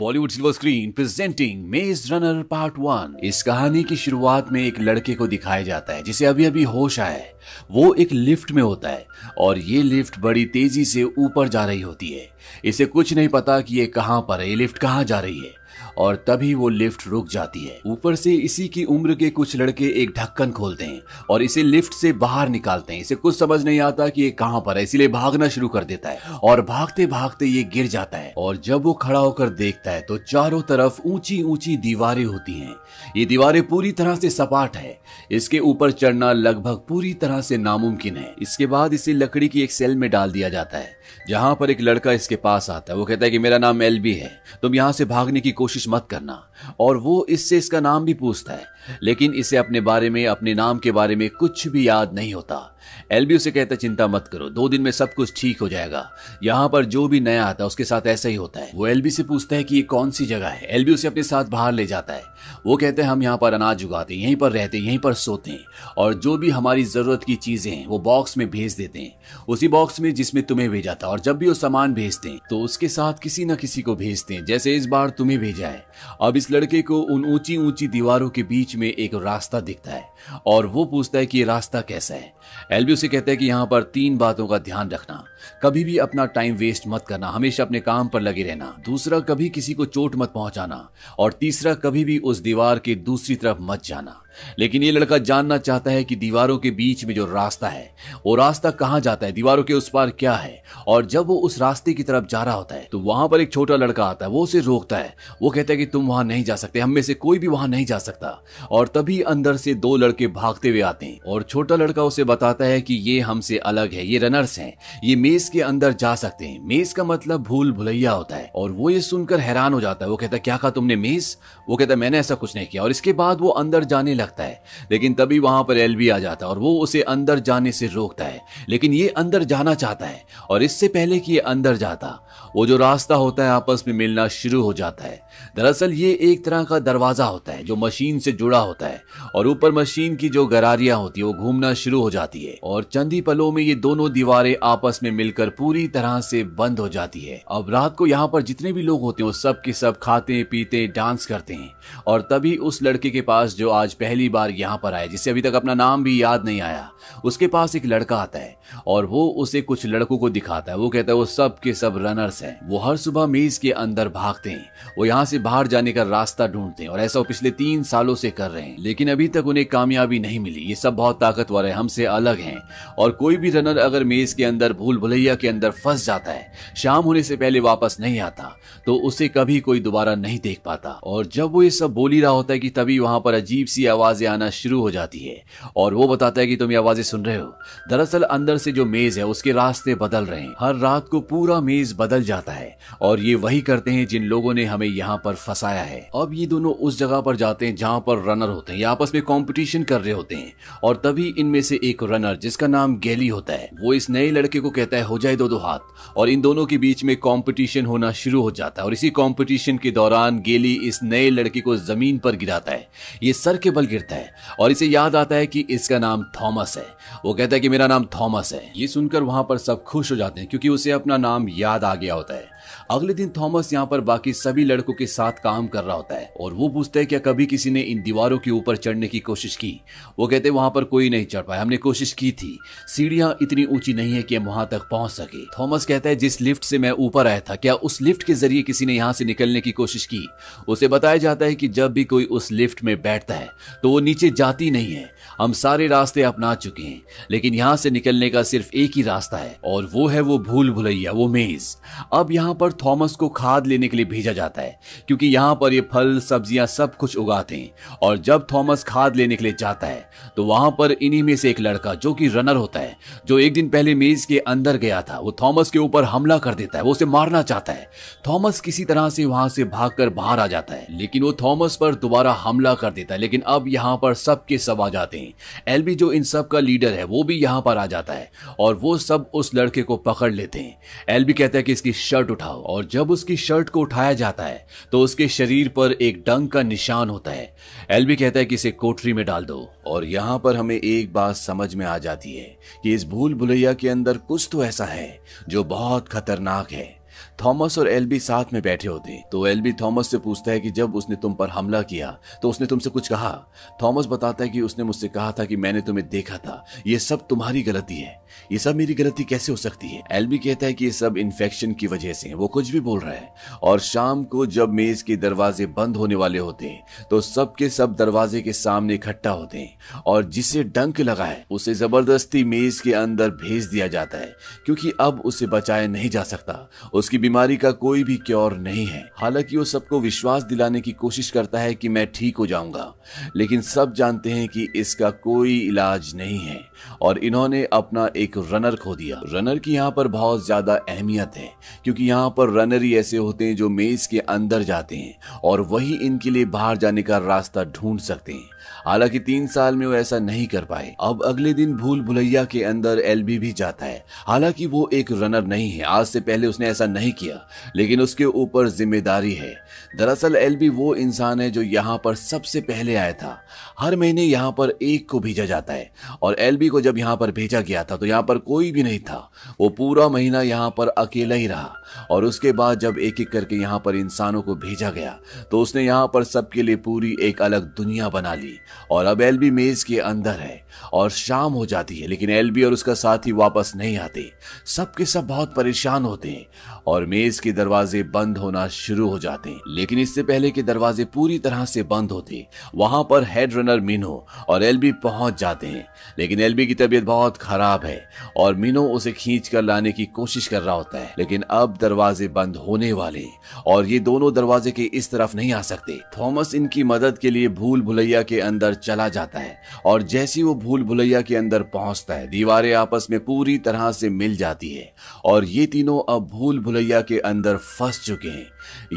Bollywood silver screen presenting Maze Runner part one इस कहानी की शुरुआत में एक लड़के को दिखाया जाता है जिसे अभी अभी होश आया है वो एक लिफ्ट में होता है और ये लिफ्ट बड़ी तेजी से ऊपर जा रही होती है इसे कुछ नहीं पता कि ये कहाँ पर है ये लिफ्ट कहाँ जा रही है और तभी वो लिफ्ट रुक जाती है ऊपर से इसी की उम्र के कुछ लड़के एक ढक्कन खोलते हैं और इसे लिफ्ट से बाहर निकालते हैं इसे कुछ समझ नहीं आता कि ये कहाँ पर है इसीलिए भागना शुरू कर देता है और भागते भागते ये गिर जाता है और जब वो खड़ा होकर देखता है तो चारों तरफ ऊंची ऊंची दीवारें होती हैं ये दीवारें पूरी तरह से सपाट है इसके ऊपर चढ़ना लगभग पूरी तरह से नामुमकिन है इसके बाद इसे लकड़ी की एक सेल में डाल दिया जाता है जहां पर एक लड़का इसके पास आता है वो कहता है कि मेरा नाम बी है तुम यहां से भागने की कोशिश मत करना और वो इससे इसका नाम भी पूछता है लेकिन इसे अपने बारे में अपने नाम के बारे में कुछ भी याद नहीं होता एलबी उसे कहता चिंता मत करो दो दिन में सब कुछ ठीक हो जाएगा यहाँ पर जो भी नया आता है उसके साथ ऐसा ही होता है वो एलबी से पूछता है कि ये कौन सी जगह है एलबी उसे अपने साथ बाहर ले जाता है वो कहते हैं हम यहाँ पर अनाज उगाते यहीं पर रहते यहीं पर सोते हैं और जो भी हमारी जरूरत की चीजें हैं वो बॉक्स में भेज देते हैं उसी बॉक्स में जिसमें तुम्हें भेजा था और जब भी वो सामान भेजते हैं तो उसके साथ किसी न किसी को भेजते हैं जैसे इस बार तुम्हें भेजा है अब इस लड़के को उन ऊंची ऊंची दीवारों के बीच में एक रास्ता दिखता है और वो पूछता है कि ये रास्ता कैसा है एलबी उसे कहता है कि यहाँ पर तीन बातों का ध्यान रखना कभी भी अपना टाइम वेस्ट मत करना हमेशा अपने काम पर लगे रहना दूसरा कभी किसी को चोट मत पहुंचाना और तीसरा कभी भी उस दीवार के दूसरी तरफ मत जाना लेकिन ये लड़का जानना चाहता है कि दीवारों के बीच में जो रास्ता है वो रास्ता कहाँ जाता है दीवारों के उस पार क्या है और जब वो उस रास्ते की तरफ जा रहा होता है तो वहां पर एक छोटा लड़का आता है वो उसे रोकता है वो कहता है कि तुम वहां नहीं जा सकते हम में से कोई भी वहां नहीं जा सकता और तभी अंदर से दो लड़के भागते हुए आते हैं और छोटा लड़का उसे बताता है कि ये हमसे अलग है ये रनर्स है ये मेज के अंदर जा सकते हैं मेज का मतलब भूल भुलैया होता है और वो ये सुनकर हैरान हो जाता है वो कहता है क्या कहा तुमने मेज वो कहता है मैंने ऐसा कुछ नहीं किया और इसके बाद वो अंदर जाने लगता है लेकिन तभी वहां पर एलवी आ जाता है और वो उसे अंदर जाने से रोकता है लेकिन ये अंदर जाना चाहता है और इससे पहले कि ये अंदर जाता वो जो रास्ता होता है आपस में मिलना शुरू हो जाता है दरअसल ये एक तरह का दरवाजा होता है जो मशीन से जुड़ा होता है और ऊपर मशीन की जो गरारियां होती है वो घूमना शुरू हो जाती है और चंदी पलों में ये दोनों दीवारें आपस में मिलकर पूरी तरह से बंद हो जाती है अब रात को यहाँ पर जितने भी लोग होते हैं वो सब के सब खाते पीते डांस करते हैं और तभी उस लड़के के पास जो आज पहले पहली बार यहां पर आया जिसे अभी तक अपना नाम भी याद नहीं आया उसके पास एक लड़का आता है और वो उसे कुछ लड़कों को दिखाता है वो कहता है वो सब के सब रनर्स हैं वो हर सुबह मेज के अंदर भागते हैं वो यहाँ से बाहर जाने का रास्ता ढूंढते हैं और ऐसा वो पिछले तीन सालों से कर रहे हैं लेकिन अभी तक उन्हें कामयाबी नहीं मिली ये सब बहुत ताकतवर है हमसे अलग है और कोई भी रनर अगर मेज के अंदर भूल भुलैया के अंदर फंस जाता है शाम होने से पहले वापस नहीं आता तो उसे कभी कोई दोबारा नहीं देख पाता और जब वो ये सब बोली रहा होता है कि तभी वहां पर अजीब सी आवाज आवाजें आना शुरू हो जाती है और वो बताता है कि तुम ये आवाजें सुन रहे हो दरअसल अंदर से जो मेज है उसके रास्ते बदल रहे हैं हर रात को पूरा मेज बदल जाता है और ये वही करते हैं जिन लोगों ने हमें यहाँ पर फंसाया है अब ये दोनों उस जगह पर जाते हैं जहाँ पर रनर होते हैं या आपस में कॉम्पिटिशन कर रहे होते हैं और तभी इनमें से एक रनर जिसका नाम गैली होता है वो इस नए लड़के को कहता है हो जाए दो दो हाथ और इन दोनों के बीच में कॉम्पिटिशन होना शुरू हो जाता है और इसी कॉम्पिटिशन के दौरान गेली इस नए लड़के को जमीन पर गिराता है ये सर के बल गिरता है और इसे याद आता है कि इसका नाम थॉमस है वो कहता है कि मेरा नाम थॉमस है ये सुनकर वहां पर सब खुश हो जाते हैं क्योंकि उसे अपना नाम याद आ गया होता है अगले दिन थॉमस यहाँ पर बाकी सभी लड़कों के साथ काम कर रहा होता है और वो पूछता है क्या कभी किसी ने इन दीवारों के ऊपर चढ़ने की कोशिश की वो कहते हैं वहां पर कोई नहीं चढ़ पाया हमने कोशिश की थी सीढ़ियां इतनी ऊंची नहीं है कि हम वहां तक पहुंच सके थॉमस कहता है जिस लिफ्ट से मैं ऊपर आया था क्या उस लिफ्ट के जरिए किसी ने यहाँ से निकलने की कोशिश की उसे बताया जाता है कि जब भी कोई उस लिफ्ट में बैठता है तो वो नीचे जाती नहीं है हम सारे रास्ते अपना चुके हैं लेकिन यहाँ से निकलने का सिर्फ एक ही रास्ता है और वो है वो भूल भुलैया वो मेज अब यहाँ पर थॉमस को खाद लेने के लिए भेजा जाता है क्योंकि यहाँ पर ये फल सब्जियां सब कुछ उगाते हैं और जब थॉमस खाद लेने के लिए जाता है तो वहां पर इन्हीं में से एक लड़का जो कि रनर होता है जो एक दिन पहले मेज के अंदर गया था वो थॉमस के ऊपर हमला कर देता है वो उसे मारना चाहता है थॉमस किसी तरह से वहां से भाग बाहर आ जाता है लेकिन वो थॉमस पर दोबारा हमला कर देता है लेकिन अब यहाँ पर सबके सब आ जाते हैं एलबी जो इन सब का लीडर है वो भी यहाँ पर आ जाता है और वो सब उस लड़के को पकड़ लेते हैं एलबी कहता है कि इसकी शर्ट उठाओ और जब उसकी शर्ट को उठाया जाता है तो उसके शरीर पर एक डंग का निशान होता है एलबी कहता है कि इसे कोठरी में डाल दो और यहाँ पर हमें एक बात समझ में आ जाती है कि इस भूल भुलैया के अंदर कुछ तो ऐसा है जो बहुत खतरनाक है थॉमस और एलबी साथ में बैठे होते तो एलबी थॉमस से पूछता है कि जब उसने तुम पर हमला किया तो उसने तुमसे कुछ कहा थॉमस बताता है कि उसने मुझसे कहा था कि मैंने तुम्हें देखा था ये सब तुम्हारी गलती है ये सब मेरी गलती कैसे हो सकती है एलबी कहता है कि ये सब इन्फेक्शन की वजह से है वो कुछ भी बोल रहा है और शाम को जब मेज के दरवाजे बंद होने वाले होते हैं तो सबके सब दरवाजे के सामने इकट्ठा होते हैं और जिसे डंक लगा है उसे जबरदस्ती मेज के अंदर भेज दिया जाता है क्योंकि अब उसे बचाया नहीं जा सकता उसकी बीमारी का कोई भी क्योर नहीं है हालांकि वो सबको विश्वास दिलाने की कोशिश करता है कि मैं ठीक हो जाऊंगा लेकिन सब जानते हैं कि इसका कोई इलाज नहीं है और इन्होंने अपना एक रनर खो दिया रनर की यहाँ पर बहुत ज्यादा अहमियत है क्योंकि यहाँ पर रनर ही ऐसे होते हैं जो मेज के अंदर जाते हैं और वही इनके लिए बाहर जाने का रास्ता ढूंढ सकते हैं हालांकि तीन साल में वो ऐसा नहीं कर पाए अब अगले दिन भूल भुलैया के अंदर एल भी जाता है हालांकि वो एक रनर नहीं है आज से पहले उसने ऐसा नहीं किया लेकिन उसके ऊपर जिम्मेदारी है दरअसल एल वो इंसान है जो यहाँ पर सबसे पहले आया था हर महीने यहाँ पर एक को भेजा जाता है और एल को जब यहाँ पर भेजा गया था तो यहाँ पर कोई भी नहीं था वो पूरा महीना यहाँ पर अकेला ही रहा और उसके बाद जब एक एक करके यहाँ पर इंसानों को भेजा गया तो उसने यहाँ पर सबके लिए पूरी एक अलग दुनिया बना ली और अब एलबी मेज के अंदर है और शाम हो जाती है लेकिन एलबी और उसका साथी वापस नहीं आते सबके सब बहुत परेशान होते हैं और मेज के दरवाजे बंद होना शुरू हो जाते हैं लेकिन इससे पहले के दरवाजे पूरी तरह से बंद होते वहां पर हेड रनर मीनो और एलबी पहुंच जाते हैं लेकिन एलबी की तबीयत बहुत खराब है और मीनो उसे खींच कर लाने की कोशिश कर रहा होता है लेकिन अब दरवाजे बंद होने वाले और ये दोनों दरवाजे के इस तरफ नहीं आ सकते थॉमस इनकी मदद के लिए भूल भुलैया के अंदर चला जाता है और जैसे वो भूल भुलैया के अंदर पहुंचता है दीवारें आपस में पूरी तरह से मिल जाती है और ये तीनों अब भूल भुलैया के अंदर फंस चुके हैं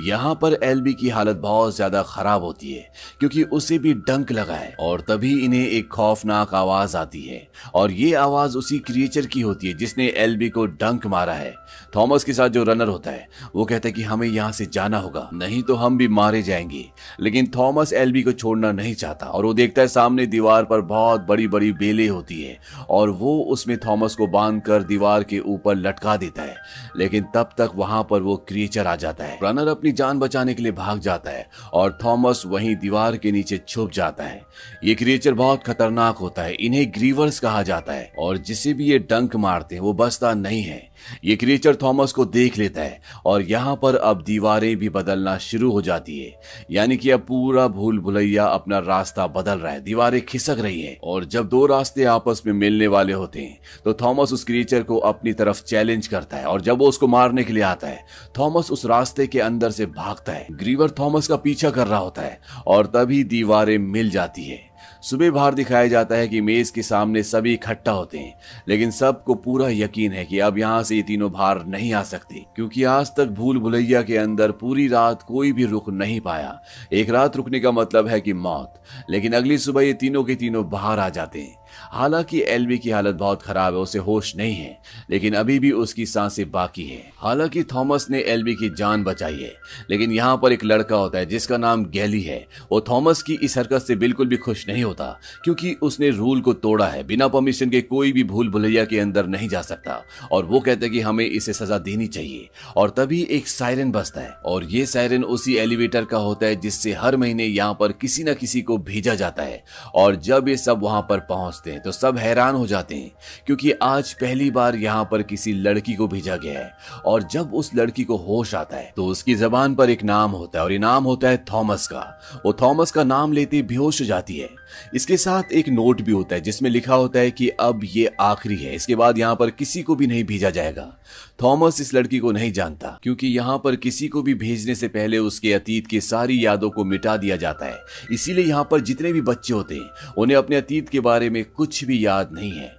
यहाँ पर एलबी की हालत बहुत ज्यादा खराब होती है क्योंकि उसे भी डंक लगा है और तभी इन्हें एक खौफनाक आवाज आती है और ये आवाज उसी क्रिएचर की होती है जिसने एलबी को डंक मारा है थॉमस के साथ जो रनर होता है वो कहता है कि हमें यहाँ से जाना होगा नहीं तो हम भी मारे जाएंगे लेकिन थॉमस एलबी को छोड़ना नहीं चाहता और वो देखता है सामने दीवार पर बहुत बड़ी बड़ी बेले होती है और वो उसमें थॉमस को बांध दीवार के ऊपर लटका देता है लेकिन तब तक वहां पर वो क्रिएचर आ जाता है रनर अपनी जान बचाने के लिए भाग जाता है और थॉमस वहीं दीवार के नीचे छुप जाता है ये क्रिएचर बहुत खतरनाक होता है इन्हें ग्रीवर्स कहा जाता है और जिसे भी ये डंक मारते हैं वो बसता नहीं है ये क्रिएचर थॉमस को देख लेता है और यहाँ पर अब दीवारें भी बदलना शुरू हो जाती है यानी कि अब पूरा भूल भुलैया अपना रास्ता बदल रहा है दीवारें खिसक रही है और जब दो रास्ते आपस में मिलने वाले होते हैं तो थॉमस उस क्रिएचर को अपनी तरफ चैलेंज करता है और जब वो उसको मारने के लिए आता है थॉमस उस रास्ते के अंदर से भागता है ग्रीवर थॉमस का पीछा कर रहा होता है और तभी दीवारें मिल जाती है सुबह बाहर दिखाया जाता है कि मेज के सामने सभी इकट्ठा होते हैं लेकिन सबको पूरा यकीन है कि अब यहाँ से ये तीनों बाहर नहीं आ सकते क्योंकि आज तक भूल भुलैया के अंदर पूरी रात कोई भी रुक नहीं पाया एक रात रुकने का मतलब है कि मौत लेकिन अगली सुबह ये तीनों के तीनों बाहर आ जाते हैं हालांकि एलवी की हालत बहुत खराब है उसे होश नहीं है लेकिन अभी भी उसकी सांसें बाकी हैं हालांकि थॉमस ने एलवी की जान बचाई है लेकिन यहाँ पर एक लड़का होता है जिसका नाम गैली है वो थॉमस की इस हरकत से बिल्कुल भी खुश नहीं होता क्योंकि उसने रूल को तोड़ा है बिना परमिशन के कोई भी भूल भुलैया के अंदर नहीं जा सकता और वो कहते कि हमें इसे सजा देनी चाहिए और तभी एक सायरन बसता है और ये सायरन उसी एलिवेटर का होता है जिससे हर महीने यहाँ पर किसी न किसी को भेजा जाता है और जब ये सब वहां पर पहुंचते हैं तो सब हैरान हो जाते हैं क्योंकि आज पहली बार यहाँ पर किसी लड़की को भेजा गया है और जब उस लड़की को होश आता है तो उसकी जबान पर एक नाम होता है और ये नाम होता है थॉमस का वो थॉमस का नाम लेते बेहोश हो जाती है इसके साथ एक नोट भी होता है जिसमें लिखा होता है कि अब ये आखिरी है इसके बाद यहाँ पर किसी को भी नहीं भेजा जाएगा थॉमस इस लड़की को नहीं जानता क्योंकि यहाँ पर किसी को भी भेजने से पहले उसके अतीत की सारी यादों को मिटा दिया जाता है इसीलिए यहाँ पर जितने भी बच्चे होते हैं उन्हें अपने अतीत के बारे में कुछ कुछ भी याद नहीं है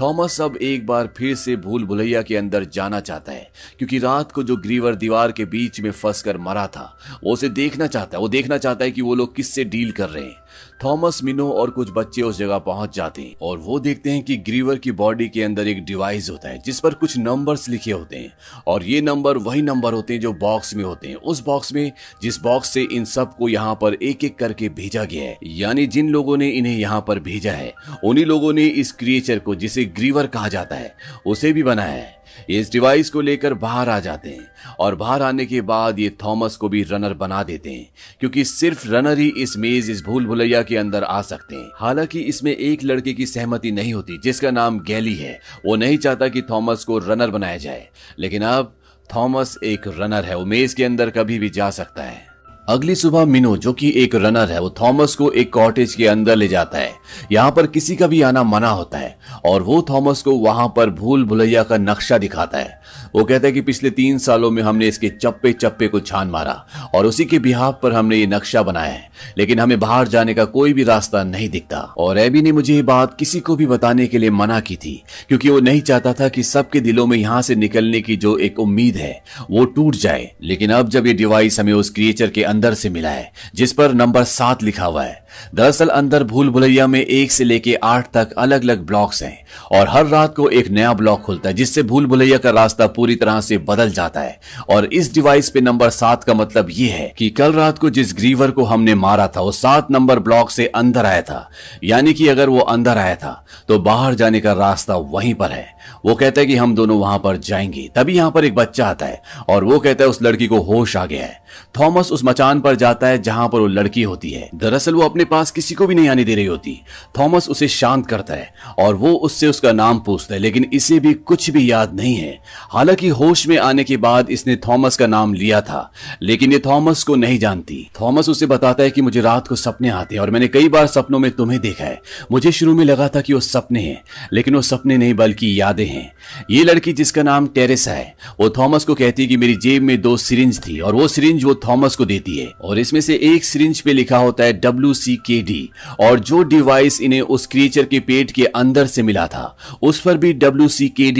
थॉमस अब एक बार फिर से भूल भुलैया के अंदर जाना चाहता है क्योंकि रात को जो ग्रीवर दीवार के बीच में फंसकर मरा था वो उसे देखना चाहता है वो देखना चाहता है कि वो लोग किससे डील कर रहे हैं थॉमस मिनो और कुछ बच्चे उस जगह पहुंच जाते हैं और वो देखते हैं कि ग्रीवर की बॉडी के अंदर एक डिवाइस होता है जिस पर कुछ नंबर्स लिखे होते हैं और ये नंबर वही नंबर होते हैं जो बॉक्स में होते हैं उस बॉक्स में जिस बॉक्स से इन सबको यहाँ पर एक एक करके भेजा गया है यानी जिन लोगों ने इन्हें यहाँ पर भेजा है उन्हीं लोगों ने इस क्रिएचर को जिसे ग्रीवर कहा जाता है उसे भी बनाया है इस डिवाइस को लेकर बाहर आ जाते हैं और बाहर आने के बाद ये थॉमस को भी रनर बना देते हैं क्योंकि सिर्फ रनर ही इस मेज इस भूल भुलैया के अंदर आ सकते हैं हालांकि इसमें एक लड़के की सहमति नहीं होती जिसका नाम गैली है वो नहीं चाहता कि थॉमस को रनर बनाया जाए लेकिन अब थॉमस एक रनर है वो मेज के अंदर कभी भी जा सकता है अगली सुबह मिनो जो कि एक रनर है वो थॉमस को एक कॉटेज के अंदर ले जाता है यहाँ पर किसी का भी आना मना होता है और वो थॉमस को वहां पर भूल भुलैया का नक्शा दिखाता है वो कहता है कि पिछले तीन सालों में हमने इसके चप्पे चप्पे को छान मारा और उसी के बिहाव पर हमने ये नक्शा बनाया है लेकिन हमें बाहर जाने का कोई भी रास्ता नहीं दिखता और एबी ने मुझे ये बात किसी को भी बताने के लिए मना की थी क्योंकि वो नहीं चाहता था कि सबके दिलों में यहाँ से निकलने की जो एक उम्मीद है वो टूट जाए लेकिन अब जब ये डिवाइस हमें उस क्रिएचर के अंदर से मिला है जिस पर नंबर सात लिखा हुआ है दरअसल अंदर भूल भुलैया में एक से लेके आठ तक अलग अलग ब्लॉक्स हैं और हर रात को एक नया ब्लॉक खुलता है जिससे भूल भुलैया का रास्ता पूरी तरह से बदल जाता है और इस डिवाइस पे नंबर सात का मतलब ये है कि कल रात को जिस ग्रीवर को हमने मारा था वो सात नंबर ब्लॉक से अंदर आया था यानी कि अगर वो अंदर आया था तो बाहर जाने का रास्ता वहीं पर है वो कहता है कि हम दोनों वहां पर जाएंगे तभी यहां पर एक बच्चा आता है और वो कहता है उस लड़की को होश आ गया है थॉमस उस मचान पर जाता है जहां पर वो लड़की होती है दरअसल वो अपने अपने पास किसी को भी नहीं आने दे रही होती थॉमस उसे शांत करता है और वो उससे उसका नाम पूछता है लेकिन इसे भी कुछ भी याद नहीं है हालांकि होश में आने के बाद इसने थॉमस का नाम लिया था लेकिन ये थॉमस को नहीं जानती थॉमस उसे बताता है कि मुझे रात को सपने आते हैं और मैंने कई बार सपनों में तुम्हें देखा है मुझे शुरू में लगा था कि वो सपने हैं लेकिन वो सपने नहीं बल्कि यादें हैं ये लड़की जिसका नाम टेरेसा है वो थॉमस को कहती है कि मेरी जेब में दो सिरिंज थी और वो सिरिंज वो थॉमस को देती है और इसमें से एक सिरिंज पे लिखा होता है डब्ल्यू सीकेडी और जो डिवाइस इन्हें उस क्रिएचर के पेट के अंदर से मिला था उस पर भी डब्ल्यू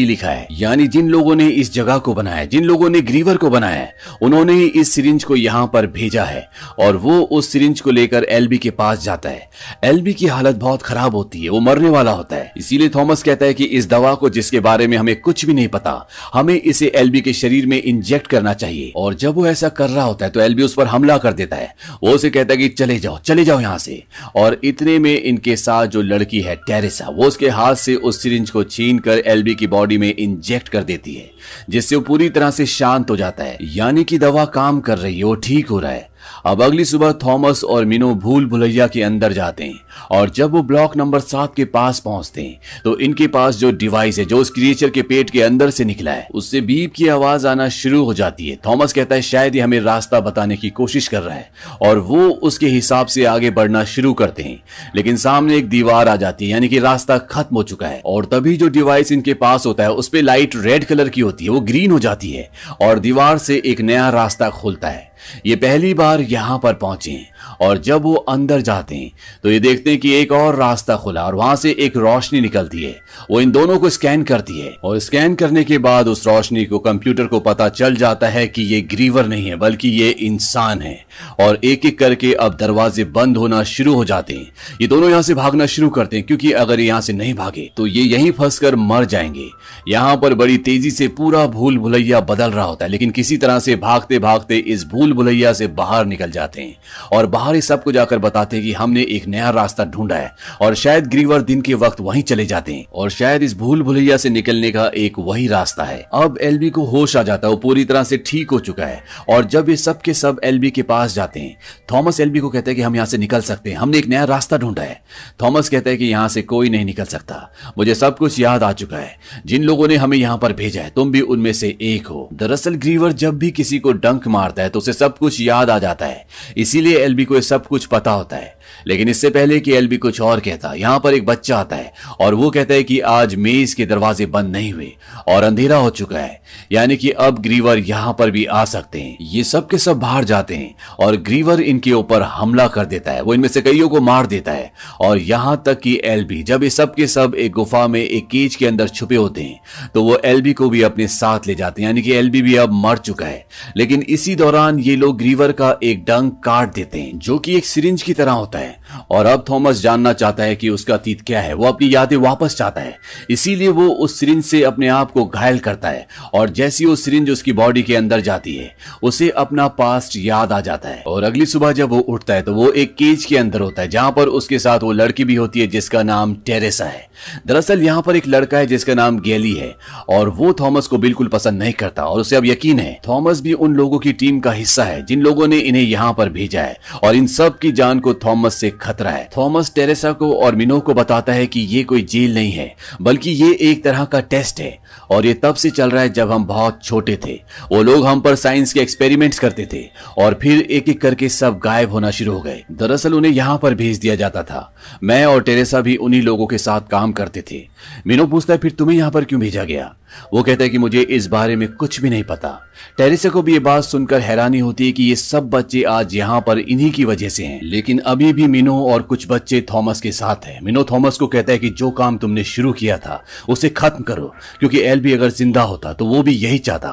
लिखा है यानी जिन लोगों ने इस जगह को बनाया जिन लोगों ने ग्रीवर को बनाया उन्होंने ही इस सिरिंज को यहाँ पर भेजा है और वो उस सिरिंज को लेकर एलबी के पास जाता है एलबी की हालत बहुत खराब होती है वो मरने वाला होता है इसीलिए थॉमस कहता है कि इस दवा को जिसके बारे में हमें कुछ भी नहीं पता हमें इसे एलबी के शरीर में इंजेक्ट करना चाहिए और जब वो ऐसा कर रहा होता है तो एलबी उस पर हमला कर देता है वो उसे कहता है कि चले जाओ चले जाओ यहाँ से और इतने में इनके साथ जो लड़की है टेरेसा वो उसके हाथ से उस सिरिंज को छीन कर एलबी की बॉडी में इंजेक्ट कर देती है जिससे वो पूरी तरह से शांत हो जाता है यानी कि दवा काम कर रही है वो ठीक हो रहा है अब अगली सुबह थॉमस और मिनो भूल भुलैया के अंदर जाते हैं और जब वो ब्लॉक नंबर सात के पास पहुंचते हैं तो इनके पास जो डिवाइस है जो उस क्रिएचर के पेट के अंदर से निकला है उससे बीप की आवाज आना शुरू हो जाती है थॉमस कहता है शायद ये हमें रास्ता बताने की कोशिश कर रहा है और वो उसके हिसाब से आगे बढ़ना शुरू करते हैं लेकिन सामने एक दीवार आ जाती है यानी कि रास्ता खत्म हो चुका है और तभी जो डिवाइस इनके पास होता है उस पर लाइट रेड कलर की होती है वो ग्रीन हो जाती है और दीवार से एक नया रास्ता खुलता है ये पहली बार यहां पर पहुंचे और जब वो अंदर जाते हैं तो ये देखते हैं कि एक और रास्ता खुला और वहां से एक रोशनी निकलती है वो इन दोनों को स्कैन करती है और स्कैन करने के बाद उस रोशनी को कंप्यूटर को पता चल जाता है कि ये ग्रीवर नहीं है बल्कि ये इंसान है और एक एक करके अब दरवाजे बंद होना शुरू हो जाते हैं ये दोनों यहां से भागना शुरू करते हैं क्योंकि अगर यहाँ से नहीं भागे तो ये यहीं फंसकर मर जाएंगे यहाँ पर बड़ी तेजी से पूरा भूल भुलैया बदल रहा होता है लेकिन किसी तरह से भागते भागते इस भूल बुलबुलैया से बाहर निकल जाते हैं और बाहर ही सबको जाकर बताते हैं कि हमने एक नया रास्ता ढूंढा है और शायद ग्रीवर दिन के वक्त वहीं चले जाते हैं और शायद इस भूल भुलैया से निकलने का एक वही रास्ता है अब एलबी को होश आ जाता है वो पूरी तरह से ठीक हो चुका है और जब ये सब के सब एलबी के पास जाते हैं थॉमस एलबी को कहते हैं कि हम यहाँ से निकल सकते हैं हमने एक नया रास्ता ढूंढा है थॉमस कहते हैं कि यहाँ से कोई नहीं निकल सकता मुझे सब कुछ याद आ चुका है जिन लोगों ने हमें यहाँ पर भेजा है तुम भी उनमें से एक हो दरअसल ग्रीवर जब भी किसी को डंक मारता है तो उसे सब कुछ याद आ जाता है इसीलिए एलबी को सब कुछ पता होता है लेकिन इससे पहले कि एलबी कुछ और कहता यहां पर एक बच्चा आता है और वो कहता है कि आज मेज के दरवाजे बंद नहीं हुए और अंधेरा हो चुका है यानी कि अब ग्रीवर यहां पर भी आ सकते हैं ये सब के सब बाहर जाते हैं और ग्रीवर इनके ऊपर हमला कर देता है वो इनमें से कईयों को मार देता है और यहां तक कि एलबी जब ये सब के सब एक गुफा में एक केज के अंदर छुपे होते हैं तो वो एलबी को भी अपने साथ ले जाते हैं यानी कि एलबी भी अब मर चुका है लेकिन इसी दौरान ये लोग ग्रीवर का एक डंग काट देते हैं जो कि एक सिरिंज की तरह होता है हैं और अब थॉमस जानना चाहता है कि उसका अतीत क्या है वो अपनी यादें वापस चाहता है इसीलिए वो उस सिरिंज से अपने आप को घायल करता है और जैसी वो सिरिंज उसकी बॉडी के अंदर जाती है उसे अपना पास्ट याद आ जाता है और अगली सुबह जब वो उठता है तो वो एक केज के अंदर होता है जहां पर उसके साथ वो लड़की भी होती है जिसका नाम टेरेसा है दरअसल यहाँ पर एक लड़का है जिसका नाम गैली है और वो थॉमस को बिल्कुल पसंद नहीं करता और उसे अब यकीन है थॉमस भी उन लोगों की टीम का हिस्सा है जिन लोगों ने इन्हें यहाँ पर भेजा है और इन सब की जान को थॉमस से खतरा है थॉमस टेरेसा को और मिनो को बताता है कि ये कोई जेल नहीं है बल्कि ये एक तरह का टेस्ट है और ये तब से चल रहा है जब हम बहुत छोटे थे वो लोग हम पर साइंस के एक्सपेरिमेंट्स करते थे और फिर एक एक करके सब गायब होना शुरू हो गए दरअसल उन्हें यहाँ पर भेज दिया जाता था मैं और टेरेसा भी उन्हीं लोगों के साथ काम करते थे मिनो पूछता है फिर तुम्हें यहाँ पर क्यों भेजा गया वो कहता है कि मुझे इस बारे में कुछ भी नहीं पता टेरेसा को भी ये बात सुनकर हैरानी होती है कि ये सब बच्चे आज यहाँ पर इन्हीं की वजह से हैं लेकिन अभी भी मिनो और कुछ बच्चे थॉमस के साथ हैं मिनो थॉमस को कहता है कि जो काम तुमने शुरू किया था उसे खत्म करो क्योंकि एल अगर जिंदा होता तो वो भी यही चाहता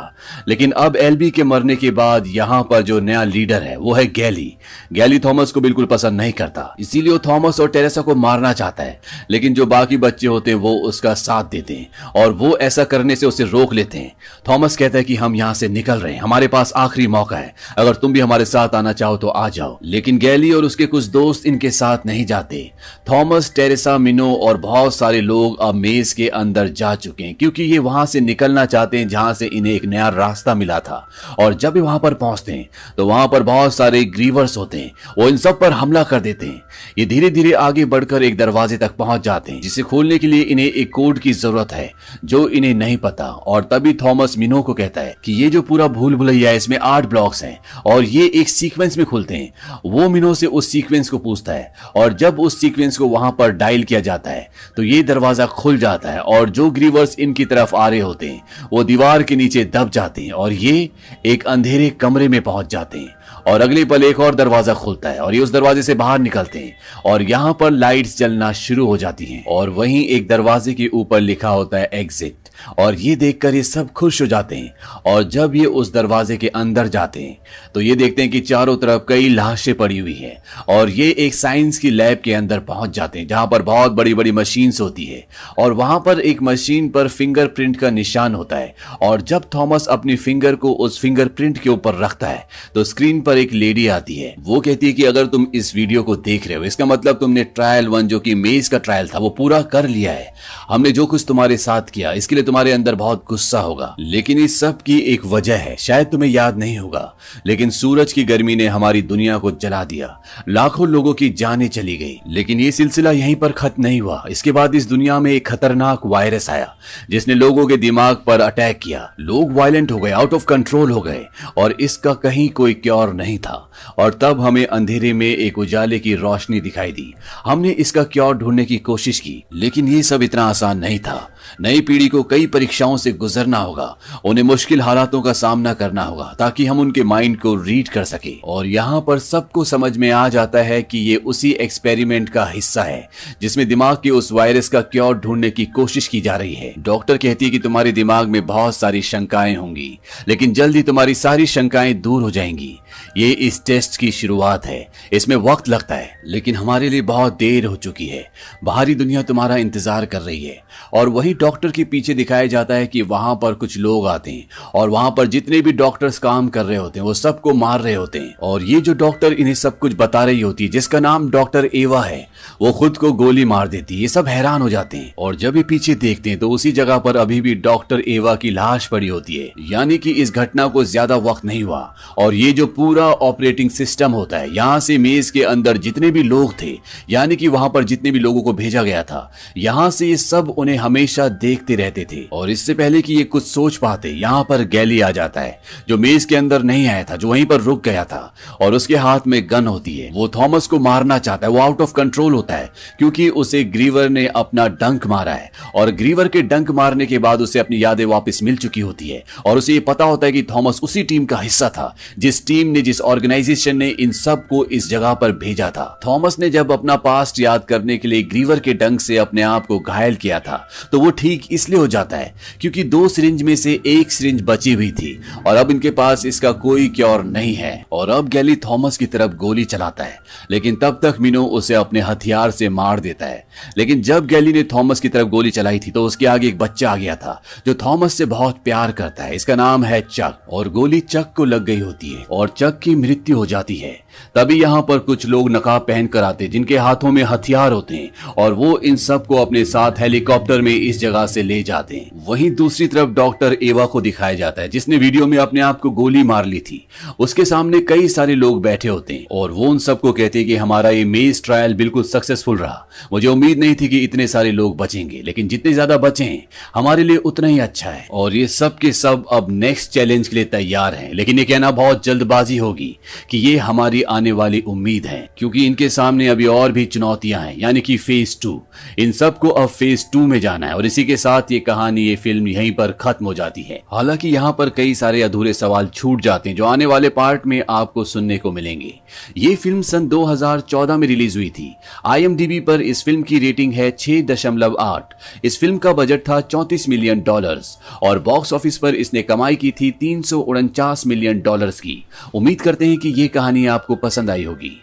लेकिन अब एल के मरने के बाद यहाँ पर जो नया लीडर है वो है गैली गैली थॉमस को बिल्कुल पसंद नहीं करता इसीलिए वो थॉमस और टेरेसा को मारना चाहता है लेकिन जो बाकी बच्चे होते हैं वो उसका साथ देते हैं और वो ऐसा करने करने से उसे रोक लेते हैं थॉमस कहता है कि हम यहाँ से निकल रहे हैं हमारे पास आखिरी मौका है अगर तुम भी हमारे साथ आना चाहो तो आ जाओ लेकिन गैली और उसके कुछ दोस्त इनके साथ नहीं जाते थॉमस टेरेसा मिनो और बहुत सारे लोग अब मेज के अंदर जा चुके हैं क्योंकि ये वहां से निकलना चाहते हैं जहां से इन्हें एक नया रास्ता मिला था और जब ये वहां पर पहुंचते हैं तो वहां पर बहुत सारे ग्रीवर्स होते हैं वो इन सब पर हमला कर देते हैं ये धीरे धीरे आगे बढ़कर एक दरवाजे तक पहुंच जाते हैं जिसे खोलने के लिए इन्हें एक कोड की जरूरत है जो इन्हें नहीं नहीं पता और तभी थॉमस मिनो को कहता है कि ये जो पूरा भूल भुलैया है इसमें आठ ब्लॉक्स हैं और ये एक सीक्वेंस में खुलते हैं वो मिनो से उस सीक्वेंस को पूछता है और जब उस सीक्वेंस को वहां पर डायल किया जाता है तो ये दरवाजा खुल जाता है और जो ग्रीवर्स इनकी तरफ आ रहे होते हैं वो दीवार के नीचे दब जाते हैं और ये एक अंधेरे कमरे में पहुंच जाते हैं और अगले पल एक और दरवाजा खुलता है और ये उस दरवाजे से बाहर निकलते हैं और यहाँ पर लाइट्स जलना शुरू हो जाती हैं और वहीं एक दरवाजे के ऊपर लिखा होता है एग्जिट और ये देखकर ये सब खुश हो जाते हैं और जब ये उस दरवाजे के अंदर जाते हैं तो ये देखते हैं कि चारों तरफ कई लाशें पड़ी हुई है और ये एक साइंस की लैब के अंदर पहुंच जाते हैं जहां पर बहुत बड़ी बड़ी मशीन होती है और वहां पर एक मशीन पर फिंगरप्रिंट का निशान होता है और जब थॉमस अपनी फिंगर को उस फिंगरप्रिंट के ऊपर रखता है तो स्क्रीन पर एक लेडी आती है वो कहती है कि अगर तुम इस वीडियो को देख रहे हो इसका मतलब तुमने ट्रायल वन जो कि मेज का ट्रायल था वो पूरा कर लिया है हमने जो कुछ तुम्हारे साथ किया इसके लिए तुम्हारे अंदर बहुत गुस्सा होगा लेकिन इस सब की एक वजह है शायद तुम्हें याद नहीं होगा लेकिन सूरज की गर्मी ने हमारी दुनिया को जला दिया लाखों लोगों की जाने चली गई लेकिन ये सिलसिला यहीं पर खत्म नहीं हुआ इसके बाद इस दुनिया में एक खतरनाक वायरस आया जिसने लोगों के दिमाग पर अटैक किया लोग वायलेंट हो गए आउट ऑफ कंट्रोल हो गए और इसका कहीं कोई क्योर नहीं नहीं था और तब हमें अंधेरे में एक उजाले की रोशनी दिखाई दी हमने इसका क्योर ढूंढने की कोशिश की लेकिन ये सब इतना आसान नहीं था नई पीढ़ी को कई परीक्षाओं से गुजरना होगा उन्हें मुश्किल हालातों का सामना करना होगा ताकि हम उनके माइंड को रीड कर सके और यहाँ पर सबको समझ में आ जाता है कि ये उसी एक्सपेरिमेंट का हिस्सा है जिसमें दिमाग के उस वायरस का क्योर ढूंढने की कोशिश की जा रही है डॉक्टर कहती है कि तुम्हारे दिमाग में बहुत सारी शंकाएं होंगी लेकिन जल्द ही तुम्हारी सारी शंकाएं दूर हो जाएंगी ये इस टेस्ट की शुरुआत है इसमें वक्त लगता है लेकिन हमारे लिए बहुत देर हो चुकी है बाहरी दुनिया तुम्हारा इंतजार कर रही है और वही डॉक्टर के पीछे दिखाया जाता है कि वहां पर कुछ लोग आते हैं और वहां पर जितने भी डॉक्टर्स काम कर रहे होते हैं वो सबको मार रहे होते हैं और ये जो डॉक्टर इन्हें सब कुछ बता रही होती है जिसका नाम डॉक्टर एवा है वो खुद को गोली मार देती है ये सब हैरान हो जाते हैं और जब ये पीछे देखते हैं तो उसी जगह पर अभी भी डॉक्टर एवा की लाश पड़ी होती है यानी कि इस घटना को ज्यादा वक्त नहीं हुआ और ये जो पूरा ऑपरेटिंग सिस्टम होता है यहाँ से मेज के अंदर जितने भी लोग थे यानी कि वहां पर जितने भी लोगों को भेजा गया था यहाँ से ये सब उन्हें हमेशा ज्यादा देखते रहते थे और इससे पहले कि ये कुछ सोच पाते यहाँ पर गैली आ जाता है जो मेज के अंदर नहीं आया था जो वहीं पर रुक गया था और उसके हाथ में गन होती है वो थॉमस को मारना चाहता है वो आउट ऑफ कंट्रोल होता है क्योंकि उसे ग्रीवर ने अपना डंक मारा है और ग्रीवर के डंक मारने के बाद उसे अपनी यादें वापस मिल चुकी होती है और उसे ये पता होता है कि थॉमस उसी टीम का हिस्सा था जिस टीम ने जिस ऑर्गेनाइजेशन ने इन सब को इस जगह पर भेजा था थॉमस ने जब अपना पास्ट याद करने के लिए ग्रीवर के डंक से अपने आप को घायल किया था तो वो ठीक इसलिए हो जाता है क्योंकि दो सिरिंज में से एक सिरिंज बची हुई थी और अब इनके पास इसका कोई क्योर नहीं है और अब गैली थॉमस की तरफ गोली चलाता है लेकिन तब तक मीनो उसे अपने हथियार से मार देता है लेकिन जब गैली ने थॉमस की तरफ गोली चलाई थी तो उसके आगे एक बच्चा आ गया था जो थॉमस से बहुत प्यार करता है इसका नाम है चक और गोली चक को लग गई होती है और चक की मृत्यु हो जाती है तभी यहाँ पर कुछ लोग नकाब पहन कर आते जिनके हाथों में हथियार होते हैं और वो इन सबको अपने साथ हेलीकॉप्टर में इस जगह से ले जाते हैं वहीं दूसरी तरफ डॉक्टर एवा को दिखाया जाता है जिसने वीडियो में अपने आप को गोली मार ली थी उसके सामने कई सारे लोग बैठे होते हैं और वो उन सबको कहते हैं कि हमारा ये मेज ट्रायल बिल्कुल सक्सेसफुल रहा मुझे उम्मीद नहीं थी कि इतने सारे लोग बचेंगे लेकिन जितने ज्यादा बचे हैं हमारे लिए उतना ही अच्छा है और ये सब के सब अब नेक्स्ट चैलेंज के लिए तैयार हैं लेकिन ये कहना बहुत जल्दबाजी होगी कि ये हमारी आने वाली उम्मीद है क्योंकि इनके सामने अभी और भी चुनौतियां हैं यानी कि फेज टू इन सबको अब फेज टू में जाना है और इसी के साथ ये कहानी ये फिल्म यहीं पर खत्म हो जाती है हालांकि यहाँ पर कई सारे अधूरे सवाल छूट जाते हैं जो आने वाले पार्ट में आपको सुनने को मिलेंगे ये फिल्म सन 2014 में रिलीज हुई थी आई पर इस फिल्म की रेटिंग है 6.8 इस फिल्म का बजट था 34 मिलियन डॉलर और बॉक्स ऑफिस पर इसने कमाई की थी तीन मिलियन डॉलर की उम्मीद करते हैं कि ये कहानी आपको पसंद आई होगी